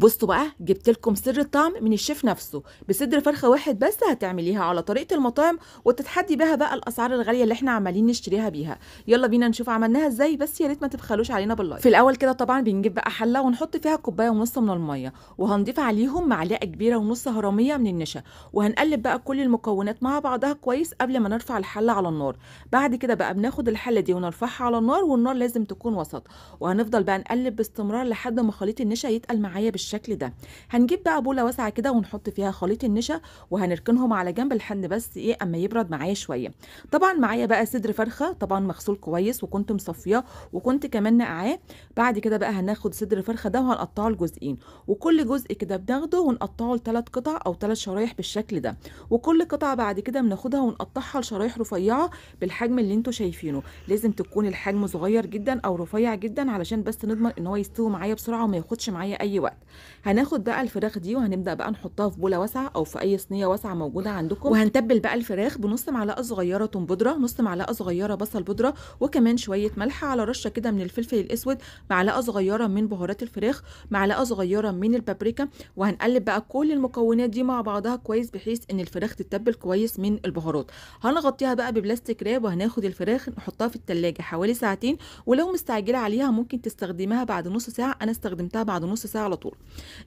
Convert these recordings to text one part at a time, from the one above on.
بصوا بقى جبت لكم سر الطعم من الشيف نفسه بصدر فرخه واحد بس هتعمليها على طريقه المطاعم وتتحدي بها بقى الاسعار الغاليه اللي احنا عمالين نشتريها بيها يلا بينا نشوف عملناها ازاي بس يا ريت ما تبخلوش علينا باللايك في الاول كده طبعا بنجيب بقى حله ونحط فيها كوبايه ونص من الميه وهنضيف عليهم معلقه كبيره ونص هرميه من النشا وهنقلب بقى كل المكونات مع بعضها كويس قبل ما نرفع الحله على النار بعد كده بقى بناخد الحله دي ونرفعها على النار والنار لازم تكون وسط وهنفضل بقى نقلب باستمرار لحد ما خليط النشا يتقل معايا بالشكل بالشكل ده هنجيب بقى بوله واسعه كده ونحط فيها خليط النشا وهنركنهم على جنب لحد بس ايه اما يبرد معايا شويه طبعا معايا بقى صدر فرخه طبعا مغسول كويس وكنت مصفياه وكنت كمان نقعاه بعد كده بقى هناخد صدر فرخه ده وهنقطعه لجزئين وكل جزء كده بناخده ونقطعه لثلاث قطع او ثلاث شرايح بالشكل ده وكل قطعه بعد كده بناخدها ونقطعها لشرايح رفيعه بالحجم اللي انتم شايفينه لازم تكون الحجم صغير جدا او رفيع جدا علشان بس نضمن ان هو يستوي معايا بسرعه وما ياخدش معايا اي وقت هناخد بقى الفراخ دي وهنبدا بقى نحطها في بوله واسعه او في اي صينيه واسعه موجوده عندكم وهنتبل بقى الفراخ بنص معلقه صغيره توم بودره نص معلقه صغيره بصل بودره وكمان شويه ملح على رشه كده من الفلفل الاسود معلقه صغيره من بهارات الفراخ معلقه صغيره من البابريكا وهنقلب بقى كل المكونات دي مع بعضها كويس بحيث ان الفراخ تتبل كويس من البهارات هنغطيها بقى ببلاستيك راب وهناخد الفراخ نحطها في التلاجة حوالي ساعتين ولو مستعجله عليها ممكن تستخدمها بعد نص ساعه انا استخدمتها بعد نص ساعه على طول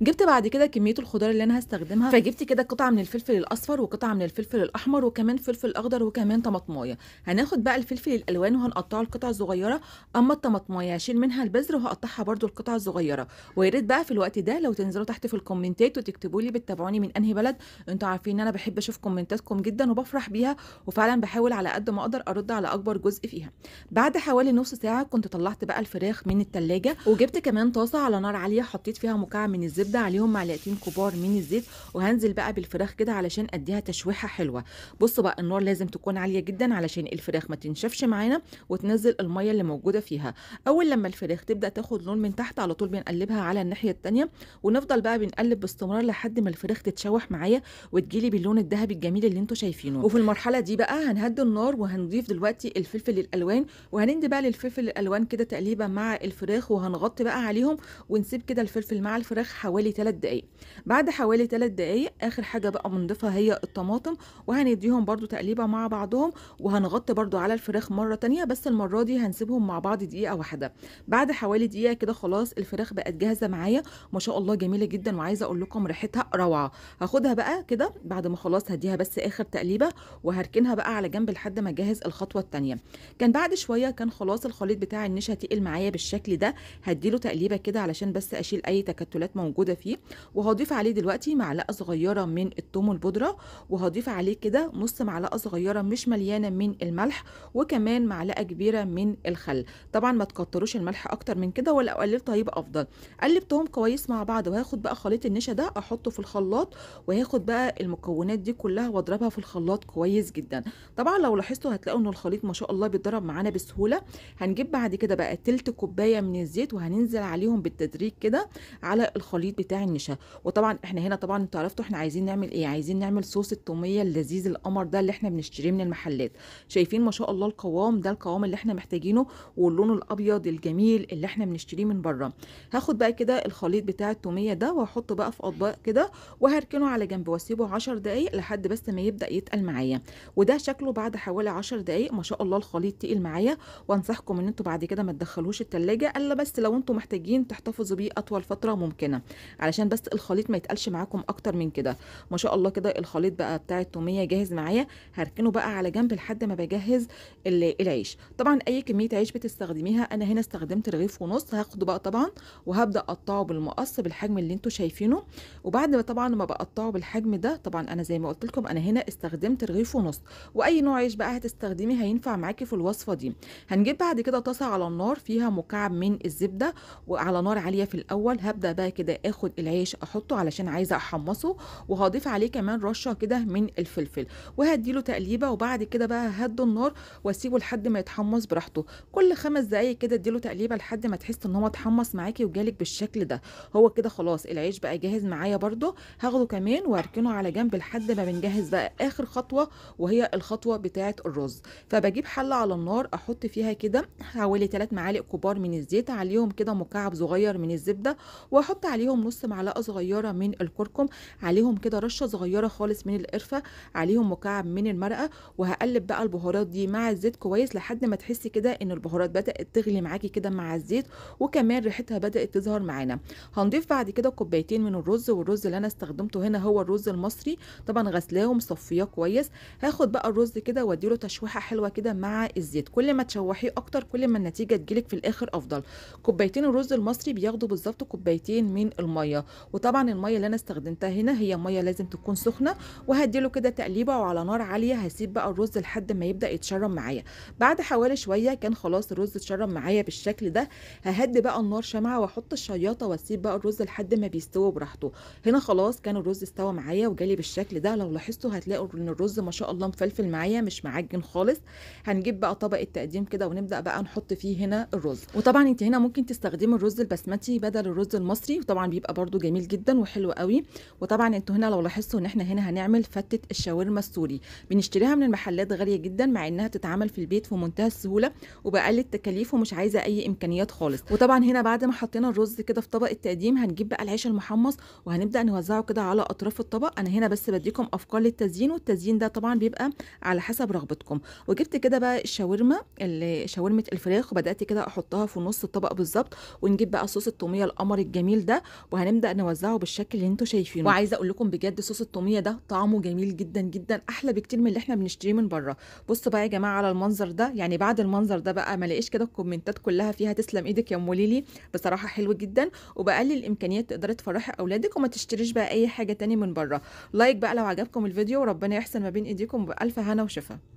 جبت بعد كده كميه الخضار اللي انا هستخدمها فجبت كده قطعه من الفلفل الاصفر وقطعه من الفلفل الاحمر وكمان فلفل اخضر وكمان طماطمايه هناخد بقى الفلفل الالوان وهنقطعه لقطع صغيره اما الطماطمايه هشيل منها البذر وهقطعها برده لقطع صغيره ويا ريت بقى في الوقت ده لو تنزلوا تحت في الكومنتات وتكتبوا لي بتتابعوني من انهي بلد انتوا عارفين ان انا بحب اشوف كومنتاتكم جدا وبفرح بيها وفعلا بحاول على قد ما اقدر ارد على اكبر جزء فيها بعد حوالي نص ساعه كنت طلعت بقى الفراخ من التلاجة وجبت كمان طاسه على نار عاليه حطيت فيها مكعب من الزبده عليهم معلقتين كبار من الزيت وهنزل بقى بالفراخ كده علشان اديها تشويحه حلوه بص بقى النار لازم تكون عاليه جدا علشان الفراخ ما تنشفش معانا وتنزل الميه اللي موجوده فيها اول لما الفراخ تبدا تاخد لون من تحت على طول بنقلبها على الناحيه الثانيه ونفضل بقى بنقلب باستمرار لحد ما الفراخ تتشوح معايا وتجيلي باللون الذهبي الجميل اللي انتم شايفينه وفي المرحله دي بقى هنهدي النار وهنضيف دلوقتي الفلفل الالوان وهنندي بقى للفلفل الالوان كده تقليبه مع الفراخ وهنغطي بقى عليهم ونسيب كده الفلفل مع الفراخ الفراخ حوالي 3 دقايق بعد حوالي 3 دقايق اخر حاجه بقى بنضيفها هي الطماطم وهنديهم برده تقليبه مع بعضهم وهنغطي برده على الفراخ مره تانية بس المره دي هنسيبهم مع بعض دقيقه واحده بعد حوالي دقيقه كده خلاص الفراخ بقت جاهزه معايا ما شاء الله جميله جدا وعايزه اقول لكم ريحتها روعه هاخدها بقى كده بعد ما خلاص هديها بس اخر تقليبه وهركنها بقى على جنب لحد ما اجهز الخطوه الثانيه كان بعد شويه كان خلاص الخليط بتاع النشا تقل معايا بالشكل ده هديله تقليبه كده علشان بس اشيل اي تكتلات الفولات موجوده فيه وهضيف عليه دلوقتي معلقه صغيره من الثوم البودره وهضيف عليه كده نص معلقه صغيره مش مليانه من الملح وكمان معلقه كبيره من الخل طبعا ما تكتروش الملح اكتر من كده ولا اقلل طيب افضل قلبتهم كويس مع بعض وهاخد بقى خليط النشا ده احطه في الخلاط وهاخد بقى المكونات دي كلها واضربها في الخلاط كويس جدا طبعا لو لاحظتوا هتلاقوا ان الخليط ما شاء الله بيتضرب معانا بسهوله هنجيب بعد كده بقى تلت كوبايه من الزيت وهننزل عليهم بالتدريج كده على الخليط بتاع النشا وطبعا احنا هنا طبعا انتوا عرفتوا احنا عايزين نعمل ايه عايزين نعمل صوص التوميه اللذيذ القمر ده اللي احنا بنشتريه من المحلات شايفين ما شاء الله القوام ده القوام اللي احنا محتاجينه واللون الابيض الجميل اللي احنا بنشتريه من بره هاخد بقى كده الخليط بتاع التوميه ده واحطه بقى في اطباق كده وهركنه على جنب واسيبه 10 دقايق لحد بس ما يبدا يتقل معايا وده شكله بعد حوالي 10 دقايق ما شاء الله الخليط تقل معايا وانصحكم ان انتوا بعد كده ما تدخلوش التلاجة الا بس لو انتوا محتاجين تحتفظوا بيه اطول فتره ممكن الممكنه علشان بس الخليط ما يتقلش معاكم اكتر من كده ما شاء الله كده الخليط بقى بتاع التوميه جاهز معايا هركنه بقى على جنب لحد ما بجهز العيش طبعا اي كميه عيش بتستخدميها انا هنا استخدمت رغيف ونص هاخده بقى طبعا وهبدا اقطعه بالمقص بالحجم اللي انتم شايفينه وبعد ما طبعا ما بقطعه بالحجم ده طبعا انا زي ما قلت لكم انا هنا استخدمت رغيف ونص واي نوع عيش بقى هتستخدمي هينفع معاكي في الوصفه دي هنجيب بعد كده طاسه على النار فيها مكعب من الزبده وعلى نار عاليه في الاول هبدا بقى كده اخد العيش احطه علشان عايزه احمصه وهضيف عليه كمان رشه كده من الفلفل وهديله تقليبه وبعد كده بقى هدو النار واسيبه لحد ما يتحمص براحته كل خمس دقايق كده اديله تقليبه لحد ما تحس ان هو اتحمص معاكي وجالك بالشكل ده هو كده خلاص العيش بقى جاهز معايا برده هاخده كمان واركنه على جنب لحد ما بنجهز بقى اخر خطوه وهي الخطوه بتاعه الرز فبجيب حله على النار احط فيها كده حوالي 3 معالق كبار من الزيت عليهم كده مكعب صغير من الزبده واحط هحط عليهم نص معلقه صغيره من الكركم عليهم كده رشه صغيره خالص من القرفه عليهم مكعب من المرقه وهقلب بقى البهارات دي مع الزيت كويس لحد ما تحسي كده ان البهارات بدات تغلي معاكي كده مع الزيت وكمان ريحتها بدات تظهر معانا هنضيف بعد كده كوبايتين من الرز والرز اللي انا استخدمته هنا هو الرز المصري طبعا غسلاه ومصفياه كويس هاخد بقى الرز كده واديله تشويحه حلوه كده مع الزيت كل ما تشوحيه اكتر كل ما النتيجه تجيلك في الاخر افضل كوبايتين الرز المصري بياخدوا بالظبط كوبايتين من الميه وطبعا الميه اللي انا استخدمتها هنا هي ميه لازم تكون سخنه وهديله كده تقليبه وعلى نار عاليه هسيب بقى الرز لحد ما يبدا يتشرب معايا بعد حوالي شويه كان خلاص الرز اتشرب معايا بالشكل ده ههدي بقى النار شمعه واحط الشياطه واسيب بقى الرز لحد ما بيستوي براحته هنا خلاص كان الرز استوى معايا وجالي بالشكل ده لو لاحظتوا هتلاقوا ان الرز ما شاء الله مفلفل معايا مش معجن خالص هنجيب بقى طبق التقديم كده ونبدا بقى نحط فيه هنا الرز وطبعا انت هنا ممكن تستخدمي الرز البسمتي بدل الرز المصري طبعا بيبقى برده جميل جدا وحلو قوي وطبعا انتوا هنا لو لاحظتوا ان احنا هنا هنعمل فتت الشاورما السوري بنشتريها من المحلات غالية جدا مع انها تتعمل في البيت في منتهى السهولة وبأقل التكاليف ومش عايزة اي امكانيات خالص وطبعا هنا بعد ما حطينا الرز كده في طبق التقديم هنجيب بقى العيش المحمص وهنبدأ نوزعه كده على اطراف الطبق انا هنا بس بديكم افكار للتزيين والتزيين ده طبعا بيبقى على حسب رغبتكم وجبت كده بقى الشاورما شاورمة الفراخ وبدأت كده احطها في نص الطبق بالظبط ونجيب بقى صوص التومية القمر الجميل ده وهنبدا نوزعه بالشكل اللي انتوا شايفينه وعايزه اقول لكم بجد صوص التوميه ده طعمه جميل جدا جدا احلى بكتير من اللي احنا بنشتريه من بره بصوا بقى يا جماعه على المنظر ده يعني بعد المنظر ده بقى ما الاقيش كده الكومنتات كلها فيها تسلم ايدك يا ام ليلي بصراحه حلو جدا وبقلل الامكانيات تقدري تفرحي اولادك وما تشتريش بقى اي حاجه تاني من بره لايك بقى لو عجبكم الفيديو وربنا يحسن ما بين ايديكم بالف هنا وشفا